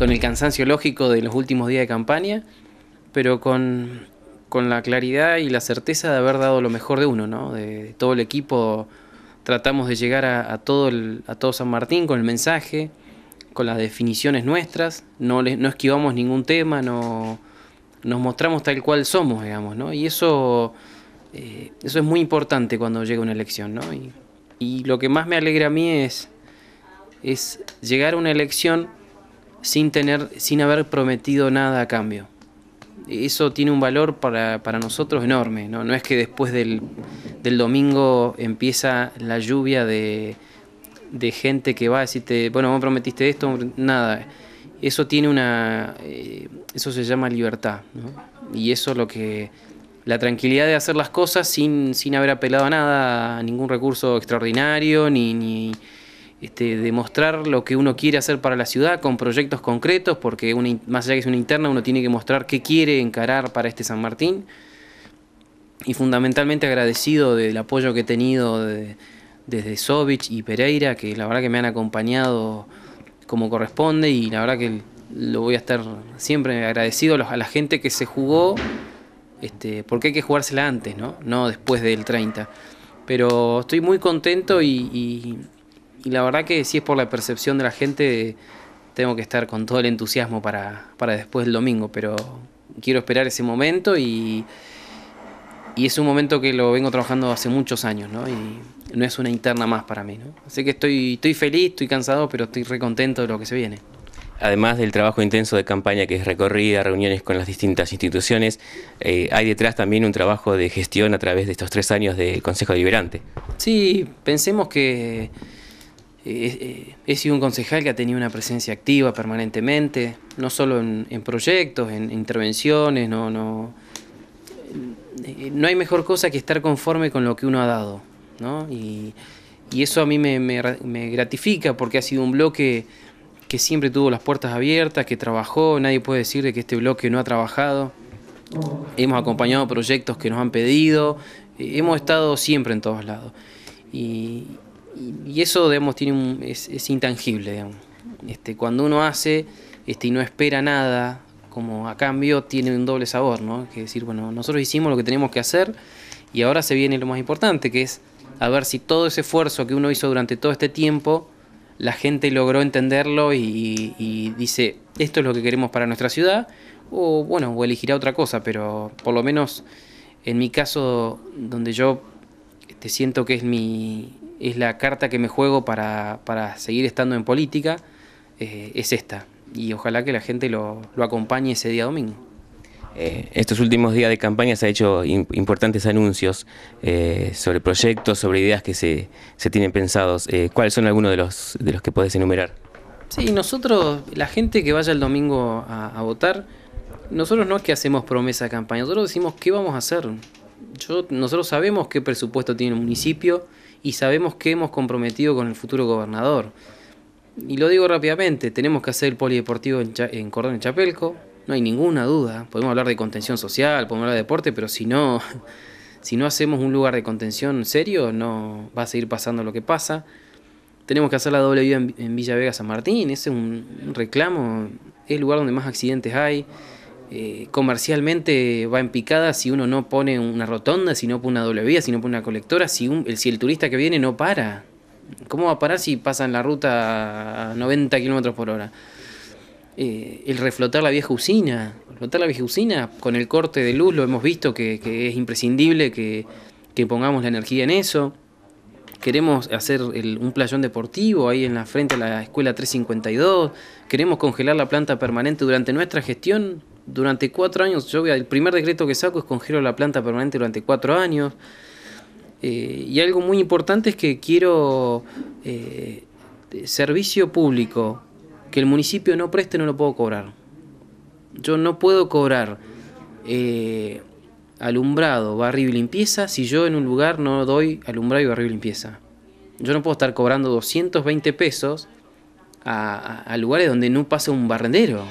con el cansancio lógico de los últimos días de campaña, pero con, con la claridad y la certeza de haber dado lo mejor de uno, ¿no? De, todo el equipo tratamos de llegar a, todo a todo San Martín con el mensaje, con las definiciones nuestras, no, le, no esquivamos ningún tema, no, nos mostramos tal cual somos, digamos, ¿no? Y eso, eh, eso es muy importante cuando llega una elección, ¿no? Y, y lo que más me alegra a mí es, es llegar a una elección sin, tener, sin haber prometido nada a cambio. Eso tiene un valor para, nosotros enorme, ¿no? no es que después del, del, domingo empieza la lluvia de, gente que va a decirte, bueno, vos prometiste esto, nada. Eso tiene una. Eh, eso se llama libertad, Y eso es lo que la tranquilidad de hacer las cosas sin, sin haber apelado a nada, a ningún recurso extraordinario, ni, ni, este, demostrar lo que uno quiere hacer para la ciudad con proyectos concretos, porque más allá que es una interna, uno tiene que mostrar qué quiere encarar para este San Martín. Y fundamentalmente agradecido del apoyo que he tenido desde Sovich y Pereira, que la verdad que me han acompañado como corresponde y la verdad que lo voy a estar siempre agradecido a la gente que se jugó, este, porque hay que jugársela antes, ¿no? No después del 30. Pero estoy muy contento y y la verdad que si es por la percepción de la gente, tengo que estar con todo el entusiasmo para, después del domingo, pero quiero esperar ese momento y, y es un momento que lo vengo trabajando hace muchos años, ¿no? Y no es una interna más para mí, ¿no? Así que estoy, estoy feliz, estoy cansado, pero estoy recontento de lo que se viene. Además del trabajo intenso de campaña que es recorrida, reuniones con las distintas instituciones, eh, hay detrás también un trabajo de gestión a través de estos tres años de Consejo Deliberante. Sí, pensemos que he sido un concejal que ha tenido una presencia activa permanentemente, no solo en, proyectos, en, intervenciones, no, no, no hay mejor cosa que estar conforme con lo que uno ha dado. Y, eso a mí me, gratifica porque ha sido un bloque que siempre tuvo las puertas abiertas, que trabajó, nadie puede decir que este bloque no ha trabajado. Hemos acompañado proyectos que nos han pedido, hemos estado siempre en todos lados. Y, y, eso, digamos, tiene es, intangible, Este, cuando uno hace este, y no espera nada, como a cambio, tiene un doble sabor, ¿no? Que decir, bueno, nosotros hicimos lo que teníamos que hacer y ahora se viene lo más importante, que es a ver si todo ese esfuerzo que uno hizo durante todo este tiempo, la gente logró entenderlo y, dice, esto es lo que queremos para nuestra ciudad, o bueno, o elegirá otra cosa, pero por lo menos en mi caso, donde yo este, siento que es mi, es la carta que me juego para, seguir estando en política, eh, es esta. Y ojalá que la gente lo, acompañe ese día domingo. Eh, estos últimos días de campaña se han hecho importantes anuncios eh, sobre proyectos, sobre ideas que se, tienen pensados. ¿Cuáles son algunos de los, de los que podés enumerar? Sí, nosotros, la gente que vaya el domingo a, votar, nosotros no es que hacemos promesa de campaña, nosotros decimos qué vamos a hacer. nosotros sabemos qué presupuesto tiene el municipio, y sabemos que hemos comprometido con el futuro gobernador. Y lo digo rápidamente, tenemos que hacer el polideportivo en, Cordón y Chapelco, no hay ninguna duda. Podemos hablar de contención social, podemos hablar de deporte, pero si no, si no hacemos un lugar de contención serio, no va a seguir pasando lo que pasa. Tenemos que hacer la doble vida en, Villa Vega San Martín, ese es un, un reclamo, es el lugar donde más accidentes hay. Eh, comercialmente va en picada si uno no pone una rotonda, si no pone una doble vía, si no pone una colectora, si, el, si el turista que viene no para. ¿Cómo va a parar si pasan la ruta a 90 kilómetros por hora? Eh, el reflotar la vieja usina, reflotar la vieja usina con el corte de luz, lo hemos visto que, es imprescindible que, pongamos la energía en eso. Queremos hacer un playón deportivo ahí en la frente a la escuela 352. Queremos congelar la planta permanente durante nuestra gestión durante cuatro años, yo el primer decreto que saco es congelo la planta permanente durante cuatro años. Eh, y algo muy importante es que quiero eh, servicio público que el municipio no preste, no lo puedo cobrar. Yo no puedo cobrar eh, alumbrado, barrio y limpieza si yo en un lugar no doy alumbrado y barrio y limpieza. Yo no puedo estar cobrando 220 pesos a lugares donde no pasa un barrendero.